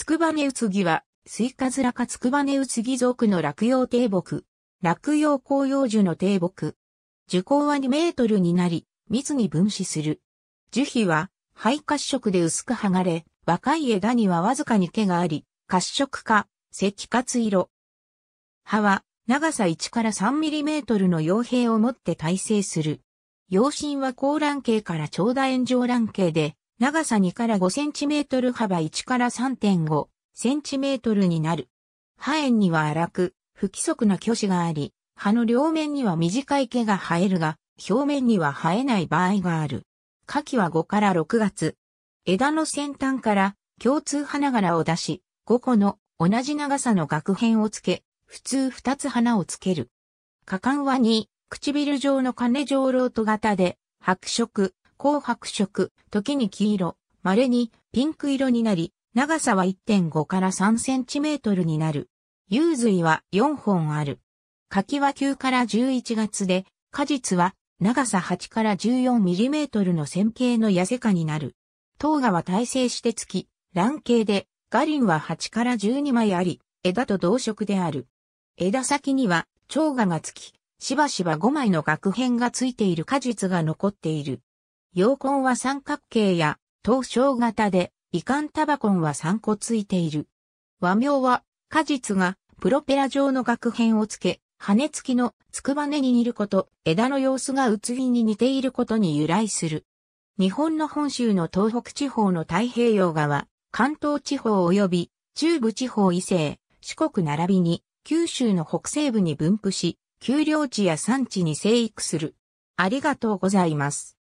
つくばねうつぎは、スイカズラかつくばねうつぎ族の落葉低木。落葉紅葉樹の低木。樹高は2メートルになり、密に分子する。樹皮は、肺褐色で薄く剥がれ、若い枝にはわずかに毛があり、褐色か、赤褐色。葉は、長さ1から3ミリメートルの傭兵を持って耐性する。養身は高卵形から長楕円状卵形で、長さ2から5センチメートル幅1から3.5センチメートルになる。葉縁には荒く、不規則な巨子があり、葉の両面には短い毛が生えるが、表面には生えない場合がある。花季は5から6月。枝の先端から共通花柄を出し、5個の同じ長さの額片をつけ、普通2つ花をつける。果敢は2、唇状の金状ロート型で、白色、紅白色、時に黄色、稀にピンク色になり、長さは1.5から3センチメートルになる。幽髄は4本ある。柿は9から11月で、果実は長さ8から14ミリメートルの線形の痩せ化になる。糖芽は耐性してつき、卵形で、ガリンは8から12枚あり、枝と同色である。枝先には、蝶芽がつき、しばしば5枚の学片がついている果実が残っている。陽根は三角形や、東小型で、遺憾タバコンは3個ついている。和名は、果実が、プロペラ状の額片をつけ、羽付きのつくばねに似ること、枝の様子がうつぎに似ていることに由来する。日本の本州の東北地方の太平洋側、関東地方及び中部地方以西、四国並びに九州の北西部に分布し、丘陵地や山地に生育する。ありがとうございます。